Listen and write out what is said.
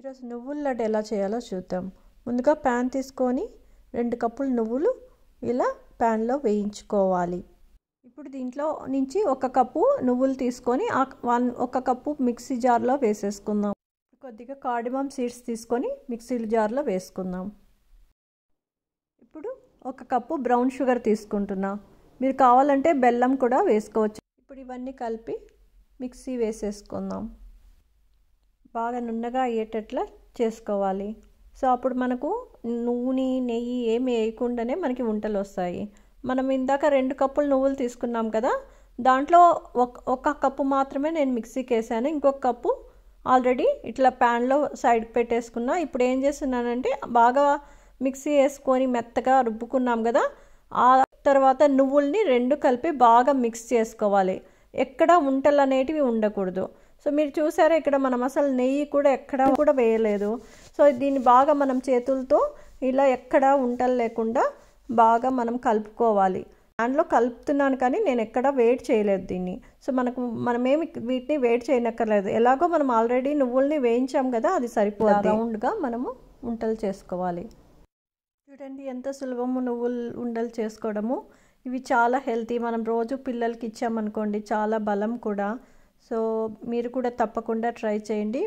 ఈరోజు నువ్వుల లడ్డు ఎలా చేయాలో చూద్దాం ముందుగా ప్యాన్ తీసుకొని రెండు కప్పులు నువ్వులు ఇలా ప్యాన్లో వేయించుకోవాలి ఇప్పుడు దీంట్లో నుంచి ఒక కప్పు నువ్వులు తీసుకొని వన్ ఒక కప్పు మిక్సీ జార్లో వేసేసుకుందాం కొద్దిగా కార్డిమమ్ సీడ్స్ తీసుకొని మిక్సీ జార్లో వేసుకుందాం ఇప్పుడు ఒక కప్పు బ్రౌన్ షుగర్ తీసుకుంటున్నా మీరు కావాలంటే బెల్లం కూడా వేసుకోవచ్చు ఇప్పుడు ఇవన్నీ కలిపి మిక్సీ వేసేసుకుందాం బాగా నున్నగా అయ్యేటట్లా చేసుకోవాలి సో అప్పుడు మనకు నూనె నెయ్యి ఏమి వేయకుండానే మనకి వంటలు వస్తాయి మనం ఇందాక రెండు కప్పులు నువ్వులు తీసుకున్నాం కదా దాంట్లో ఒక కప్పు మాత్రమే నేను మిక్సీకి వేసాను ఇంకొక కప్పు ఆల్రెడీ ఇట్లా ప్యాన్లో సైడ్ పెట్టేసుకున్నా ఇప్పుడు ఏం చేస్తున్నానంటే బాగా మిక్సీ వేసుకొని మెత్తగా రుబ్బుకున్నాం కదా ఆ తర్వాత నువ్వుల్ని రెండు కలిపి బాగా మిక్స్ చేసుకోవాలి ఎక్కడ వంటలు అనేటివి ఉండకూడదు సో మీరు చూసారా ఇక్కడ మనం అసలు నెయ్యి కూడా ఎక్కడ కూడా వేయలేదు సో దీన్ని బాగా మనం చేతులతో ఇలా ఎక్కడా ఉంటలు లేకుండా బాగా మనం కలుపుకోవాలి దాంట్లో కలుపుతున్నాను కానీ నేను ఎక్కడ వెయిట్ చేయలేదు దీన్ని సో మనకు మనమేమి వీటిని వెయిట్ చేయనక్కర్లేదు ఎలాగో మనం ఆల్రెడీ నువ్వుల్ని వేయించాం కదా అది సరిపోదు రౌండ్గా మనము ఉంటలు చేసుకోవాలి చూడండి ఎంత సులభము నువ్వులు ఉండలు చేసుకోవడము ఇవి చాలా హెల్తీ మనం రోజు పిల్లలకి ఇచ్చామనుకోండి చాలా బలం కూడా సో మీరు కూడా తప్పకుండా ట్రై చేయండి